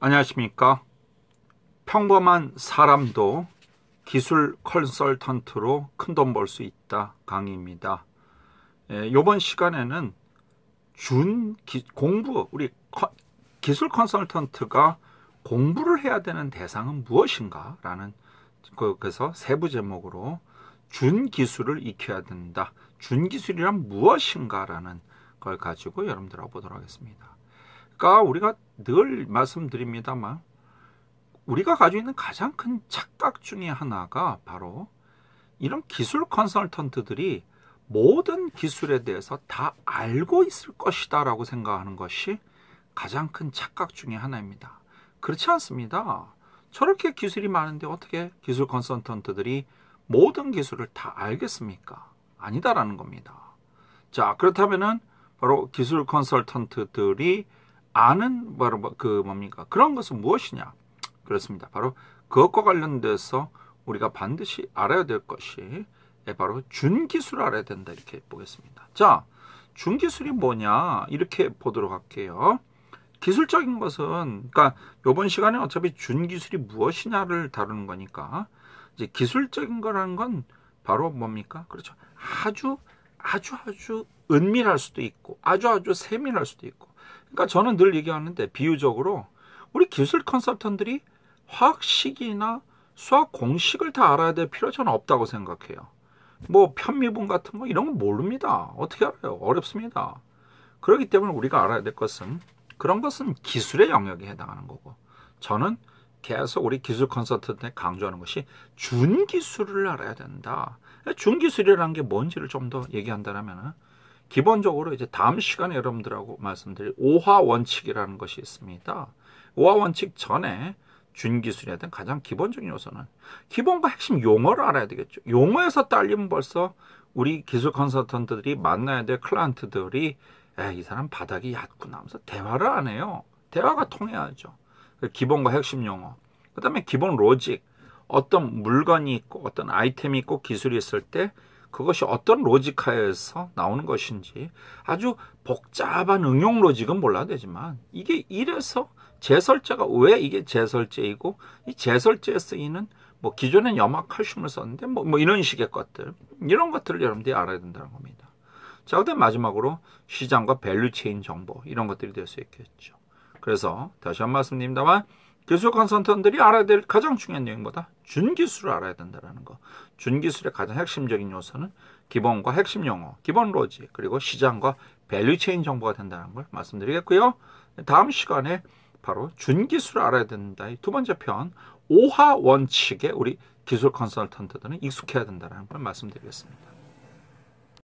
안녕하십니까. 평범한 사람도 기술 컨설턴트로 큰 돈 벌 수 있다 강의입니다. 이번 예, 시간에는 준 공부, 우리 기술 컨설턴트가 공부를 해야 되는 대상은 무엇인가? 라는, 그, 그래서 세부 제목으로 준 기술을 익혀야 된다. 준 기술이란 무엇인가? 라는 걸 가지고 여러분 들어보도록 하겠습니다. 아까 그러니까 우리가 늘 말씀드립니다만 우리가 가지고 있는 가장 큰 착각 중의 하나가 바로 이런 기술 컨설턴트들이 모든 기술에 대해서 다 알고 있을 것이다 라고 생각하는 것이 가장 큰 착각 중의 하나입니다. 그렇지 않습니다. 저렇게 기술이 많은데 어떻게 기술 컨설턴트들이 모든 기술을 다 알겠습니까? 아니다라는 겁니다. 자, 그렇다면은 바로 기술 컨설턴트들이 아는 바로 뭐, 그 뭡니까? 그런 것은 무엇이냐? 그렇습니다. 바로 그것과 관련돼서 우리가 반드시 알아야 될 것이 예, 바로 준기술을 알아야 된다 이렇게 보겠습니다. 자, 준기술이 뭐냐 이렇게 보도록 할게요. 기술적인 것은 그러니까 요번 시간에 어차피 준기술이 무엇이냐를 다루는 거니까 이제 기술적인 거라는 건 바로 뭡니까? 그렇죠. 아주 아주 아주 은밀할 수도 있고 아주 아주 세밀할 수도 있고 그러니까 저는 늘 얘기하는데 비유적으로 우리 기술 컨설턴들이 화학식이나 수학 공식을 다 알아야 될 필요 저는 없다고 생각해요. 뭐 편미분 같은 거 이런 건 모릅니다. 어떻게 알아요? 어렵습니다. 그렇기 때문에 우리가 알아야 될 것은 그런 것은 기술의 영역에 해당하는 거고 저는 계속 우리 기술 컨설턴트에 강조하는 것이 준기술을 알아야 된다. 준기술이라는 게 뭔지를 좀 더 얘기한다면 기본적으로 이제 다음 시간에 여러분들하고 말씀드릴 오화 원칙이라는 것이 있습니다. 오화 원칙 전에 준기술에 대한 가장 기본적인 요소는 기본과 핵심 용어를 알아야 되겠죠. 용어에서 딸리면 벌써 우리 기술 컨설턴트들이 만나야 될 클라이언트들이 에이 사람 바닥이 얕구나 하면서 대화를 안 해요. 대화가 통해야죠. 그 기본과 핵심 용어. 그 다음에 기본 로직. 어떤 물건이 있고 어떤 아이템이 있고 기술이 있을 때 그것이 어떤 로직하에서 나오는 것인지 아주 복잡한 응용 로직은 몰라도 되지만 이게 이래서 제설제가 왜 이게 제설제이고 이 제설제에 쓰이는 뭐 기존엔 염화칼슘을 썼는데 뭐, 뭐 이런 식의 것들 이런 것들을 여러분들이 알아야 된다는 겁니다. 자, 그다음 마지막으로 시장과 밸류체인 정보 이런 것들이 될 수 있겠죠. 그래서 다시 한 말씀드립니다만 기술 컨설턴들이 알아야 될 가장 중요한 내용보다 준기술을 알아야 된다는 거. 준기술의 가장 핵심적인 요소는 기본과 핵심 용어, 기본 로직, 그리고 시장과 밸류체인 정보가 된다는 걸 말씀드리겠고요. 다음 시간에 바로 준기술을 알아야 된다. 이두 번째 편, 오하 원칙에 우리 기술 컨설턴트들은 익숙해야 된다는 걸 말씀드리겠습니다.